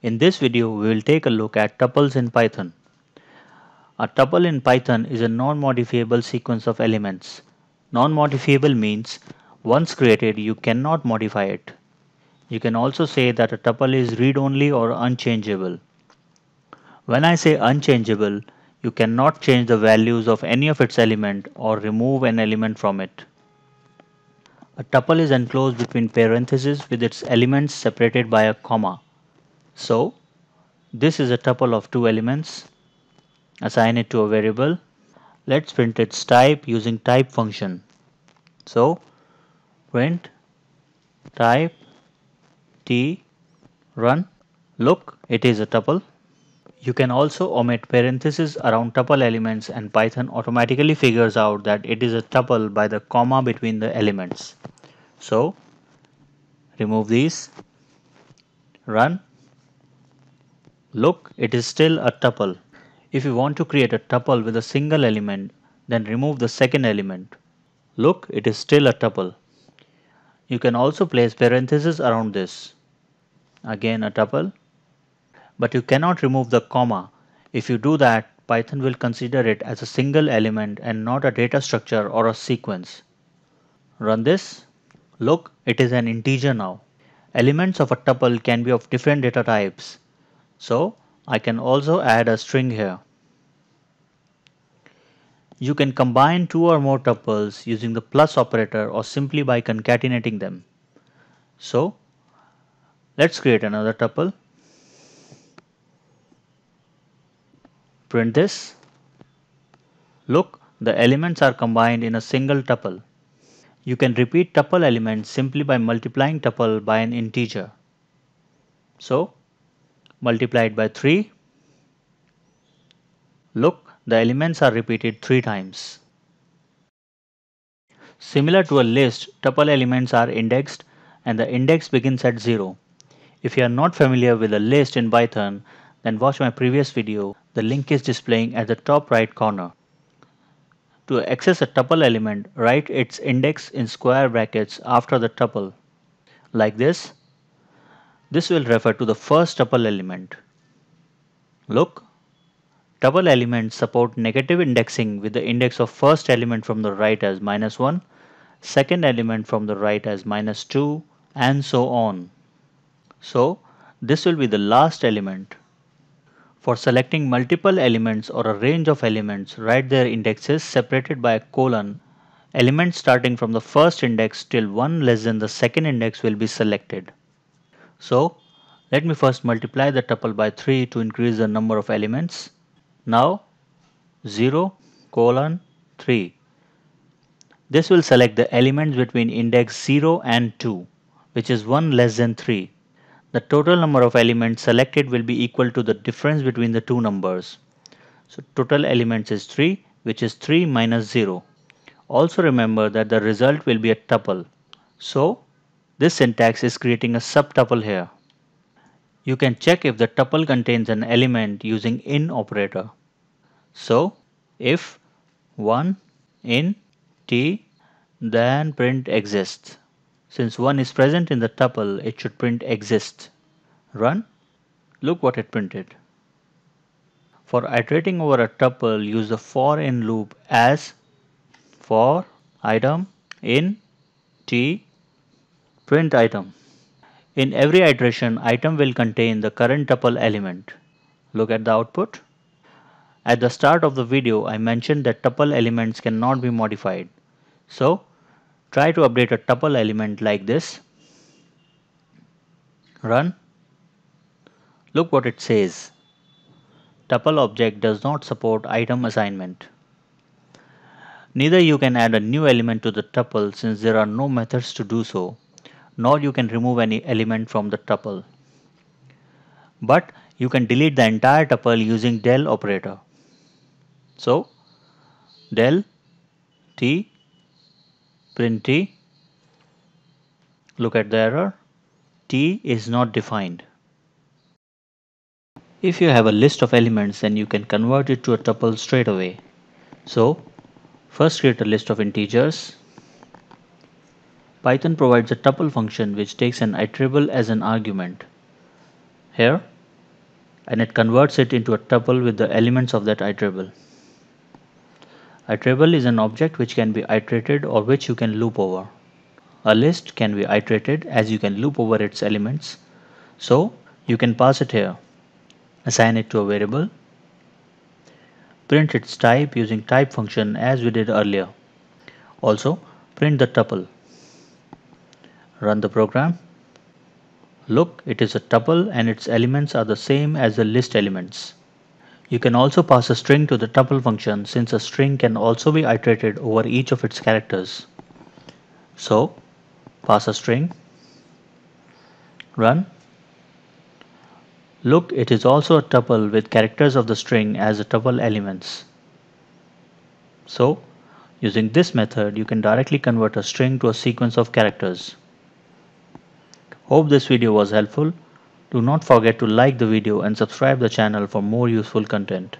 In this video, we will take a look at tuples in Python. A tuple in Python is a non-modifiable sequence of elements. Non-modifiable means once created, you cannot modify it. You can also say that a tuple is read-only or unchangeable. When I say unchangeable, you cannot change the values of any of its element or remove an element from it. A tuple is enclosed between parentheses with its elements separated by a comma. So this is a tuple of two elements. Assign it to a variable. Let's print its type using type function. So print type t run look it is a tuple you can also omit parentheses around tuple elements and python automatically figures out that it is a tuple by the comma between the elements so remove these run Look, it is still a tuple. If you want to create a tuple with a single element, then remove the second element. Look, it is still a tuple. You can also place parentheses around this. Again a tuple. But you cannot remove the comma. If you do that, Python will consider it as a single element and not a data structure or a sequence. Run this. Look, it is an integer now. Elements of a tuple can be of different data types so I can also add a string here. You can combine two or more tuples using the plus operator or simply by concatenating them. So let's create another tuple. Print this. Look, the elements are combined in a single tuple. You can repeat tuple elements simply by multiplying tuple by an integer. So multiplied by 3. Look, the elements are repeated 3 times. Similar to a list, tuple elements are indexed and the index begins at 0. If you are not familiar with a list in Python, then watch my previous video. The link is displaying at the top right corner. To access a tuple element, write its index in square brackets after the tuple. Like this, this will refer to the first tuple element. Look, tuple elements support negative indexing with the index of first element from the right as minus 1, second element from the right as minus 2 and so on. So this will be the last element. For selecting multiple elements or a range of elements, write their indexes separated by a colon. Elements starting from the first index till one less than the second index will be selected. So let me first multiply the tuple by 3 to increase the number of elements. Now 0 colon 3. This will select the elements between index 0 and 2 which is 1 less than 3. The total number of elements selected will be equal to the difference between the two numbers. So total elements is 3 which is 3 minus 0. Also remember that the result will be a tuple. So this syntax is creating a subtuple here. You can check if the tuple contains an element using in operator. So if 1 in t then print exists. Since 1 is present in the tuple it should print exist. Run. Look what it printed. For iterating over a tuple use the for in loop as for item in t Print item. In every iteration, item will contain the current tuple element. Look at the output. At the start of the video, I mentioned that tuple elements cannot be modified. So, try to update a tuple element like this. Run. Look what it says. Tuple object does not support item assignment. Neither you can add a new element to the tuple since there are no methods to do so nor you can remove any element from the tuple. But you can delete the entire tuple using del operator. So del t print t look at the error t is not defined. If you have a list of elements then you can convert it to a tuple straight away. So first create a list of integers Python provides a tuple function which takes an iterable as an argument here and it converts it into a tuple with the elements of that iterable. Iterable is an object which can be iterated or which you can loop over. A list can be iterated as you can loop over its elements. So you can pass it here, assign it to a variable, print its type using type function as we did earlier. Also print the tuple. Run the program. Look, it is a tuple and its elements are the same as the list elements. You can also pass a string to the tuple function since a string can also be iterated over each of its characters. So, pass a string, run. Look, it is also a tuple with characters of the string as the tuple elements. So, using this method, you can directly convert a string to a sequence of characters. Hope this video was helpful. Do not forget to like the video and subscribe the channel for more useful content.